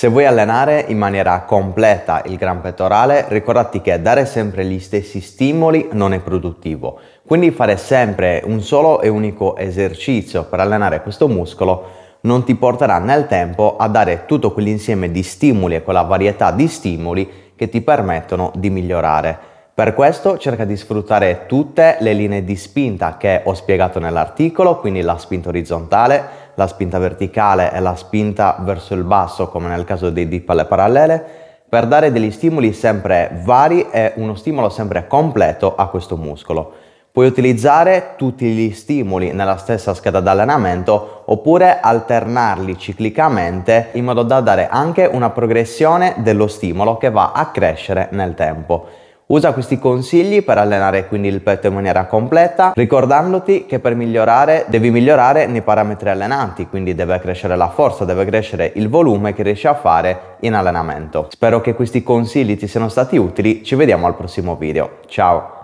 Se vuoi allenare in maniera completa il gran pettorale, ricordati che dare sempre gli stessi stimoli non è produttivo, quindi fare sempre un solo e unico esercizio per allenare questo muscolo non ti porterà nel tempo a dare tutto quell'insieme di stimoli e quella varietà di stimoli che ti permettono di migliorare. Per questo cerca di sfruttare tutte le linee di spinta che ho spiegato nell'articolo, quindi la spinta orizzontale, la spinta verticale e la spinta verso il basso, come nel caso dei dip alle parallele, per dare degli stimoli sempre vari e uno stimolo sempre completo a questo muscolo. Puoi utilizzare tutti gli stimoli nella stessa scheda d'allenamento oppure alternarli ciclicamente in modo da dare anche una progressione dello stimolo che va a crescere nel tempo. Usa questi consigli per allenare quindi il petto in maniera completa, ricordandoti che per migliorare devi migliorare nei parametri allenanti, quindi deve crescere la forza, deve crescere il volume che riesci a fare in allenamento. Spero che questi consigli ti siano stati utili, ci vediamo al prossimo video. Ciao!